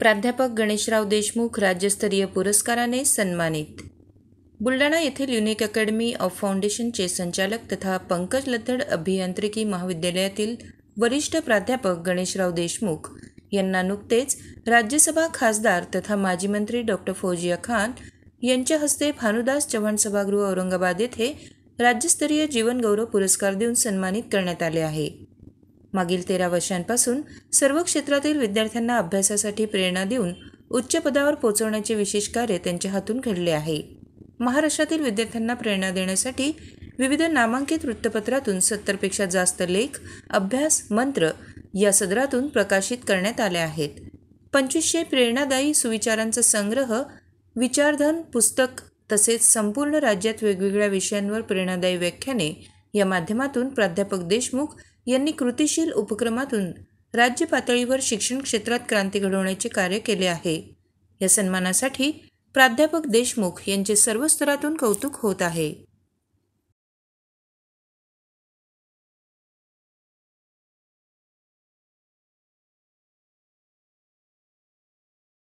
प्राध्यापक गणेशराव देशमुख राज्यस्तरीय पुरस्काराने सन्मानित बुलडाणा येथील युनिक अकॅडमी ऑफ फाउंडेशनचे संचालक तथा पंकज लथड अभियांत्रिकी महाविद्यालयातील वरिष्ठ प्राध्यापक गणेशराव देशमुख यांना नुकतेच राज्यसभा खासदार तथा माजी मंत्री डॉक्टर फौजिया खान यांच्या हस्ते भानुदास चव्हाण सभागृह औरंगाबाद येथे राज्यस्तरीय जीवनगौरव पुरस्कार देऊन सन्मानित करण्यात आले आहे मागील तेरा वर्षांपासून सर्व क्षेत्रातील विद्यार्थ्यांना अभ्यासासाठी प्रेरणा देऊन उच्च पदावर पोहोचवण्याचे विशेष कार्य त्यांच्या हातून घडले आहे महाराष्ट्रातील विद्यार्थ्यांना प्रेरणा देण्यासाठी विविध नामांकित वृत्तपत्रातून सत्तरपेक्षा जास्त लेख अभ्यास मंत्र या सदरातून प्रकाशित करण्यात आले आहेत पंचवीसशे प्रेरणादायी सुविचारांचा संग्रह विचारधन पुस्तक तसेच संपूर्ण राज्यात वेगवेगळ्या विषयांवर प्रेरणादायी व्याख्याने या माध्यमातून प्राध्यापक देशमुख यांनी कृतिशील उपक्रमातून राज्य पातळीवर शिक्षण क्षेत्रात क्रांती घडवण्याचे कार्य केले आहे या सन्मानासाठी प्राध्यापक देशमुख यांचे सर्व स्तरातून कौतुक होत आहे